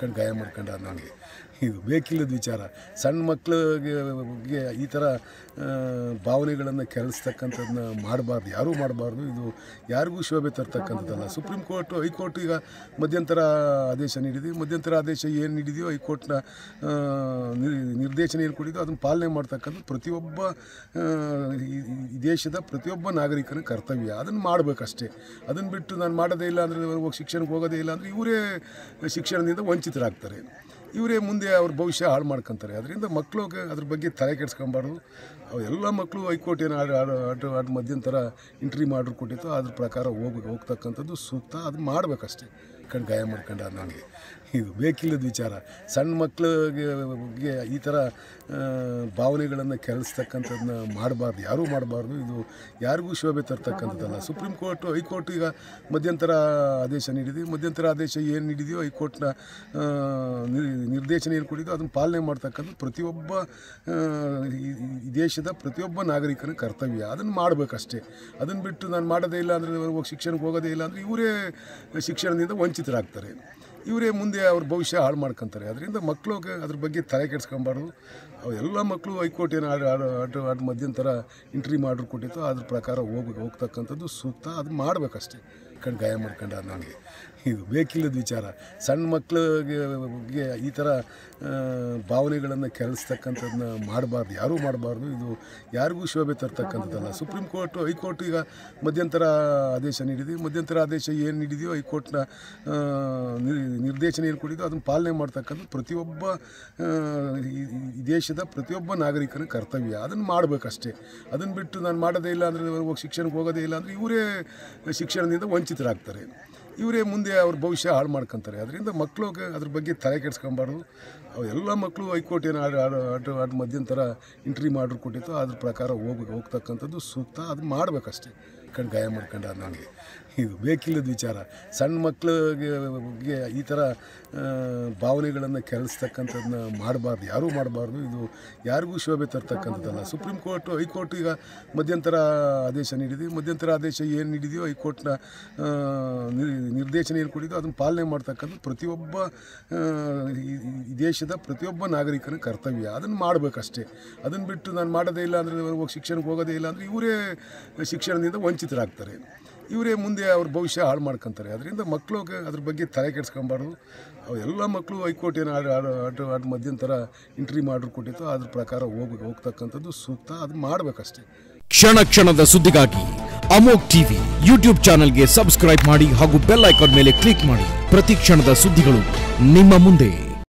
ಮಾಡ್ಕೊಂಡು ಗಾಯ ಮಾಡ್ಕೊಂಡ ನನಗೆ ಇದು ಬೇಕಿಲ್ಲದ ವಿಚಾರ ಸಣ್ಣ ಮಕ್ಕಳಿಗೆ ಈ ಥರ ಭಾವನೆಗಳನ್ನು ಕೆರಳಿಸ್ತಕ್ಕಂಥದ್ದನ್ನ ಮಾಡಬಾರ್ದು ಯಾರೂ ಮಾಡಬಾರ್ದು ಇದು ಯಾರಿಗೂ ಶೋಭೆ ತರ್ತಕ್ಕಂಥದ್ದಲ್ಲ ಸುಪ್ರೀಂ ಕೋರ್ಟು ಹೈಕೋರ್ಟ್ ಈಗ ಮಧ್ಯಂತರ ಆದೇಶ ನೀಡಿದ್ವಿ ಮಧ್ಯಂತರ ಆದೇಶ ಏನು ನೀಡಿದೆಯೋ ಹೈಕೋರ್ಟ್ನ ನಿರ್ದೇಶನ ಏನು ಕೊಟ್ಟಿದೆಯೋ ಅದನ್ನು ಪಾಲನೆ ಮಾಡ್ತಕ್ಕಂಥ ಪ್ರತಿಯೊಬ್ಬ ಈ ದೇಶದ ಪ್ರತಿಯೊಬ್ಬ ನಾಗರಿಕನ ಕರ್ತವ್ಯ ಅದನ್ನು ಮಾಡಬೇಕಷ್ಟೇ ಅದನ್ನು ಬಿಟ್ಟು ನಾನು ಮಾಡೋದೇ ಇಲ್ಲ ಅಂದರೆ ಶಿಕ್ಷಣಕ್ಕೆ ಹೋಗೋದೇ ಇಲ್ಲ ಅಂದರೆ ಇವರೇ ಶಿಕ್ಷಣದಿಂದ ವಂಚಿತ ವಂಚಿತರಾಗ್ತಾರೆ ಇವರೇ ಮುಂದೆ ಅವ್ರ ಭವಿಷ್ಯ ಹಾಳು ಮಾಡ್ಕೊತಾರೆ ಅದರಿಂದ ಮಕ್ಕಳು ಅದ್ರ ಬಗ್ಗೆ ತಲೆ ಕೆಡ್ಸ್ಕೊಬಾರ್ದು ಅವೆಲ್ಲ ಮಕ್ಕಳು ಹೈಕೋರ್ಟ್ ಏನು ಆಟ ಆಡೋ ಮಧ್ಯಂತರ ಇಂಟ್ರಿ ಆರ್ಡ್ರ್ ಕೊಟ್ಟಿತ್ತು ಅದ್ರ ಪ್ರಕಾರ ಹೋಗ್ಬೇಕು ಹೋಗ್ತಕ್ಕಂಥದ್ದು ಸೂಕ್ತ ಅದು ಮಾಡಬೇಕಷ್ಟೇ ಇಟ್ಕೊಂಡು ಗಾಯ ಮಾಡ್ಕೊಂಡ ನನಗೆ ಇದು ಬೇಕಿಲ್ಲದ ವಿಚಾರ ಸಣ್ಣ ಮಕ್ಕಳಿಗೆ ಈ ಥರ ಭಾವನೆಗಳನ್ನು ಕೆರಳಿಸ್ತಕ್ಕಂಥದ್ದನ್ನ ಮಾಡಬಾರ್ದು ಯಾರೂ ಮಾಡಬಾರ್ದು ಇದು ಯಾರಿಗೂ ಶೋಭೆ ತರ್ತಕ್ಕಂಥದ್ದಲ್ಲ ಸುಪ್ರೀಂ ಕೋರ್ಟು ಹೈಕೋರ್ಟ್ ಈಗ ಮಧ್ಯಂತರ ಆದೇಶ ನೀಡಿದೆ ಮಧ್ಯಂತರ ಆದೇಶ ಏನು ನೀಡಿದೆಯೋ ಹೈಕೋರ್ಟ್ನ ನಿರ್ದೇಶನ ಏನು ಕೊಟ್ಟಿದೆಯೋ ಅದನ್ನು ಪಾಲನೆ ಮಾಡ್ತಕ್ಕಂಥ ಪ್ರತಿಯೊಬ್ಬ ದೇಶದ ಪ್ರತಿಯೊಬ್ಬ ನಾಗರಿಕನ ಕರ್ತವ್ಯ ಅದನ್ನು ಮಾಡಬೇಕಷ್ಟೇ ಅದನ್ನು ಬಿಟ್ಟು ನಾನು ಮಾಡೋದೇ ಇಲ್ಲ ಅಂದರೆ ಶಿಕ್ಷಣಕ್ಕೆ ಹೋಗೋದೇ ಇಲ್ಲ ಅಂದರೆ ಇವರೇ ಶಿಕ್ಷಣದಿಂದ ವಂಚ ವಂಚಿತರಾಗ್ತಾರೆ ಇವರೇ ಮುಂದೆ ಅವ್ರ ಭವಿಷ್ಯ ಹಾಳು ಮಾಡ್ಕೊಂತಾರೆ ಅದರಿಂದ ಮಕ್ಕಳು ಅದ್ರ ಬಗ್ಗೆ ತಲೆ ಕೆಡಿಸ್ಕೊಂಬಾರ್ದು ಎಲ್ಲ ಮಕ್ಕಳು ಹೈಕೋರ್ಟ್ ಏನು ಆರ್ಡ್ ಆರ್ಡ್ರ್ ಮಧ್ಯಂತರ ಇಂಟ್ರಿ ಮಾಡ್ರ್ ಕೊಟ್ಟಿತ್ತು ಅದ್ರ ಪ್ರಕಾರ ಹೋಗ್ಬೇಕು ಹೋಗ್ತಕ್ಕಂಥದ್ದು ಸೂಕ್ತ ಅದು ಮಾಡಬೇಕಷ್ಟೇ ಕಣ್ ಗಾಯ ಮಾಡ್ಕೊಂಡ ನನಗೆ ಇದು ಬೇಕಿಲ್ಲದ ವಿಚಾರ ಸಣ್ಣ ಮಕ್ಕಳಿಗೆ ಈ ಥರ ಭಾವನೆಗಳನ್ನು ಕೆರಳಿಸ್ತಕ್ಕಂಥದ್ದನ್ನ ಮಾಡಬಾರ್ದು ಯಾರೂ ಮಾಡಬಾರ್ದು ಇದು ಯಾರಿಗೂ ಶೋಭೆ ತರ್ತಕ್ಕಂಥದ್ದಲ್ಲ ಸುಪ್ರೀಂ ಕೋರ್ಟು ಹೈಕೋರ್ಟ್ ಈಗ ಮಧ್ಯಂತರ ಆದೇಶ ನೀಡಿದೆ ಮಧ್ಯಂತರ ಆದೇಶ ಏನು ನೀಡಿದೆಯೋ ಹೈಕೋರ್ಟ್ನ ನಿರ್ದೇಶನ ಏನು ಕೊಟ್ಟಿದ್ದೋ ಅದನ್ನು ಪಾಲನೆ ಮಾಡ್ತಕ್ಕಂಥ ಪ್ರತಿಯೊಬ್ಬ ಈ ದೇಶದ ಪ್ರತಿಯೊಬ್ಬ ನಾಗರಿಕನ ಕರ್ತವ್ಯ ಅದನ್ನು ಮಾಡಬೇಕಷ್ಟೇ ಅದನ್ನು ಬಿಟ್ಟು ನಾನು ಮಾಡೋದೇ ಇಲ್ಲ ಅಂದರೆ ಶಿಕ್ಷಣಕ್ಕೆ ಹೋಗೋದೇ ಇಲ್ಲ ಅಂದರೆ ಇವರೇ ಶಿಕ್ಷಣದಿಂದ ವಂಚಿತರಾಗ್ತಾರೆ ಇವರೇ ಮುಂದೆ ಅವ್ರ ಭವಿಷ್ಯ ಹಾಳು ಮಾಡ್ಕೊತಾರೆ ಅದರಿಂದ ಮಕ್ಕಳು ಅದ್ರ ಬಗ್ಗೆ ತಲೆ ಕೆಡ್ಸ್ಕೊಬಾರ್ದು ಎಲ್ಲ ಮಕ್ಕಳು ಹೈಕೋರ್ಟ್ ಏನು ಆಟ ಮಧ್ಯಂತರ ಇಂಟ್ರಿ ಮಾಡ್ರ್ ಕೊಟ್ಟಿತ್ತು ಅದ್ರ ಪ್ರಕಾರ ಹೋಗ್ಬೇಕು ಹೋಗ್ತಕ್ಕಂಥದ್ದು ಸೂಕ್ತ ಅದು ಮಾಡಬೇಕಷ್ಟೇ ಕಂಡು ಗಾಯ ಮಾಡ್ಕೊಂಡ ನನಗೆ ಇದು ಬೇಕಿಲ್ಲದ ವಿಚಾರ ಸಣ್ಣ ಮಕ್ಕಳಿಗೆ ಈ ಥರ ಭಾವನೆಗಳನ್ನು ಕೆರಳಿಸ್ತಕ್ಕಂಥದ್ದನ್ನ ಮಾಡಬಾರ್ದು ಯಾರೂ ಮಾಡಬಾರ್ದು ಇದು ಯಾರಿಗೂ ಶೋಭೆ ತರ್ತಕ್ಕಂಥದ್ದಲ್ಲ ಸುಪ್ರೀಂ ಕೋರ್ಟ್ ಹೈಕೋರ್ಟ್ ಈಗ ಮಧ್ಯಂತರ ಆದೇಶ ನೀಡಿದೆ ಮಧ್ಯಂತರ ಆದೇಶ ಏನು ನೀಡಿದೆಯೋ ಹೈಕೋರ್ಟ್ನ ನಿರ್ದೇಶನ ಏನು ಕೊಟ್ಟಿದ್ದೋ ಅದನ್ನು ಪಾಲನೆ ಮಾಡ್ತಕ್ಕಂಥ ಪ್ರತಿಯೊಬ್ಬ ದೇಶದ ಪ್ರತಿಯೊಬ್ಬ ನಾಗರಿಕನ ಕರ್ತವ್ಯ ಅದನ್ನು ಮಾಡಬೇಕಷ್ಟೇ ಅದನ್ನು ಬಿಟ್ಟು ನಾನು ಮಾಡೋದೇ ಇಲ್ಲ ಅಂದರೆ ಶಿಕ್ಷಣಕ್ಕೆ ಹೋಗೋದೇ ಇಲ್ಲ ಅಂದರೆ ಇವರೇ ಶಿಕ್ಷಣದಿಂದ ವಂಚಿತರಾಗ್ತಾರೆ ಇವರೇ ಮುಂದೆ ಅವ್ರ ಭವಿಷ್ಯ ಹಾಳು ಮಾಡ್ಕೊಂತಾರೆ ಅದರಿಂದ ಮಕ್ಕಳು ಅದ್ರ ಬಗ್ಗೆ ತಲೆ ಕೆಡ್ಸ್ಕೊಬಾರ್ದು ಎಲ್ಲ ಮಕ್ಕಳು ಹೈಕೋರ್ಟ್ ಏನು ಮಧ್ಯಂತರ ಇಂಟ್ರಿ ಮಾಡ್ರು ಕೊಟ್ಟಿತ್ತು ಅದ್ರ ಪ್ರಕಾರ ಹೋಗಿ ಹೋಗ್ತಕ್ಕಂಥದ್ದು ಸೂಕ್ತ ಅದು ಮಾಡಬೇಕಷ್ಟೇ ಕ್ಷಣ ಕ್ಷಣದ ಸುದ್ದಿಗಾಗಿ ಅಮೋಕ್ ಟಿವಿ ಯೂಟ್ಯೂಬ್ ಚಾನೆಲ್ಗೆ ಸಬ್ಸ್ಕ್ರೈಬ್ ಮಾಡಿ ಹಾಗೂ ಬೆಲ್ ಐಕಾನ್ ಮೇಲೆ ಕ್ಲಿಕ್ ಮಾಡಿ ಪ್ರತಿ ಕ್ಷಣದ ಸುದ್ದಿಗಳು ನಿಮ್ಮ ಮುಂದೆ